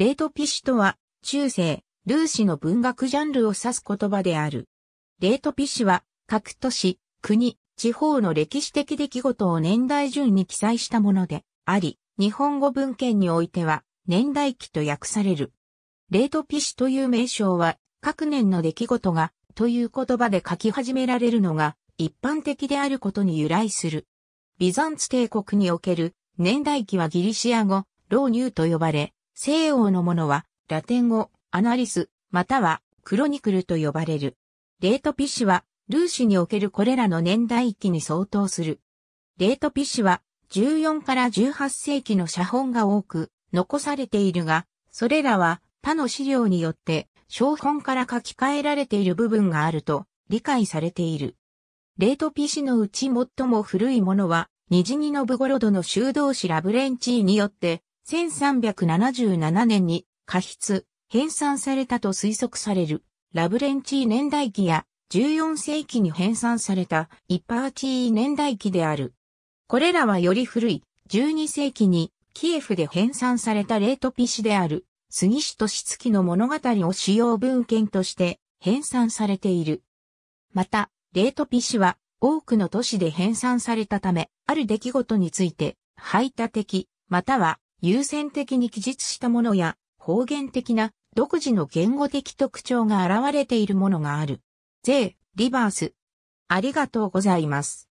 レートピシュとは、中世、ルーシの文学ジャンルを指す言葉である。レートピシュは、各都市、国、地方の歴史的出来事を年代順に記載したものであり、日本語文献においては、年代記と訳される。レートピシュという名称は、各年の出来事が、という言葉で書き始められるのが、一般的であることに由来する。ビザンツ帝国における、年代記はギリシア語、ューと呼ばれ、西洋のものは、ラテン語、アナリス、または、クロニクルと呼ばれる。レートピシは、ルーシにおけるこれらの年代域に相当する。レートピシは、14から18世紀の写本が多く、残されているが、それらは、他の資料によって、小本から書き換えられている部分があると理解されている。レートピシのうち最も古いものは、ニジニノブゴロドの修道士ラブレンチーによって1377年に過失、編纂されたと推測される、ラブレンチー年代記や14世紀に編纂されたイパーチー年代記である。これらはより古い12世紀にキエフで編纂されたレートピシである杉氏としつきの物語を主要文献として編纂されている。また、レートピシは多くの都市で編纂されたため、ある出来事について排他的、または優先的に記述したものや方言的な独自の言語的特徴が現れているものがある。税、リバース。ありがとうございます。